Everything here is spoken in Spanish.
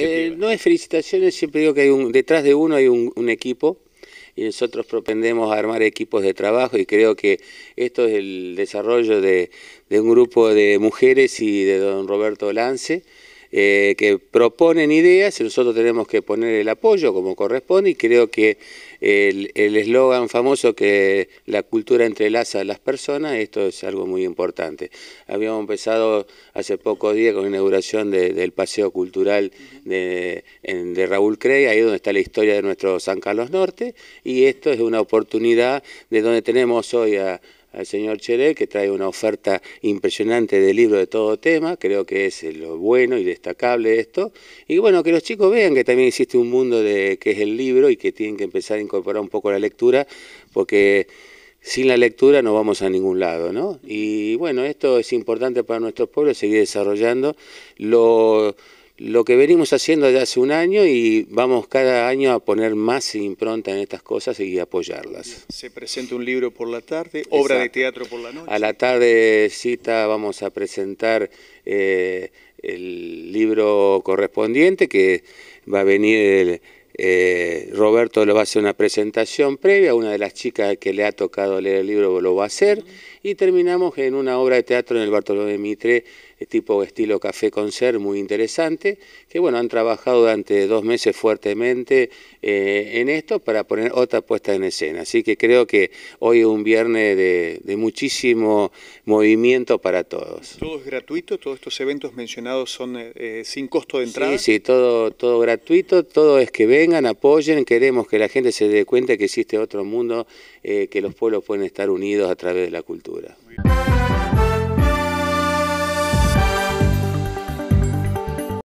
Eh, no es felicitaciones, siempre digo que detrás de uno hay un, equipo y nosotros propendemos armar equipos de trabajo y creo que esto es el desarrollo de, de un grupo de mujeres y de don Roberto Lance. Eh, que proponen ideas y nosotros tenemos que poner el apoyo como corresponde y creo que el eslogan famoso que la cultura entrelaza a las personas, esto es algo muy importante. Habíamos empezado hace pocos días con la inauguración del Paseo Cultural de, de Raúl Crey, ahí donde está la historia de nuestro San Carlos Norte, y esto es una oportunidad de donde tenemos hoy a al señor Cheré, que trae una oferta impresionante de libros de todo tema, creo que es eh, lo bueno y destacable esto, y bueno, que los chicos vean que también existe un mundo de que es el libro y que tienen que empezar a incorporar un poco la lectura, porque sin la lectura no vamos a ningún lado, ¿no? Y bueno, esto es importante para nuestros pueblos, seguir desarrollando lo lo que venimos haciendo desde hace un año y vamos cada año a poner más impronta en estas cosas y apoyarlas. Se presenta un libro por la tarde, obra de teatro por la noche. A la tarde vamos a presentar eh, el libro correspondiente que va a venir el, eh, Roberto le va a hacer una presentación previa, una de las chicas que le ha tocado leer el libro lo va a hacer, y terminamos en una obra de teatro en el Bartolomé Mitre, eh, tipo estilo café concert, muy interesante, que bueno, han trabajado durante dos meses fuertemente eh, en esto para poner otra puesta en escena. Así que creo que hoy es un viernes de, muchísimo movimiento para todos. ¿Todo es gratuito? ¿Todos estos eventos mencionados son sin costo de entrada? Sí, sí, todo, todo gratuito, todo es que ven vengan, apoyen, queremos que la gente se dé cuenta que existe otro mundo, eh, que los pueblos pueden estar unidos a través de la cultura.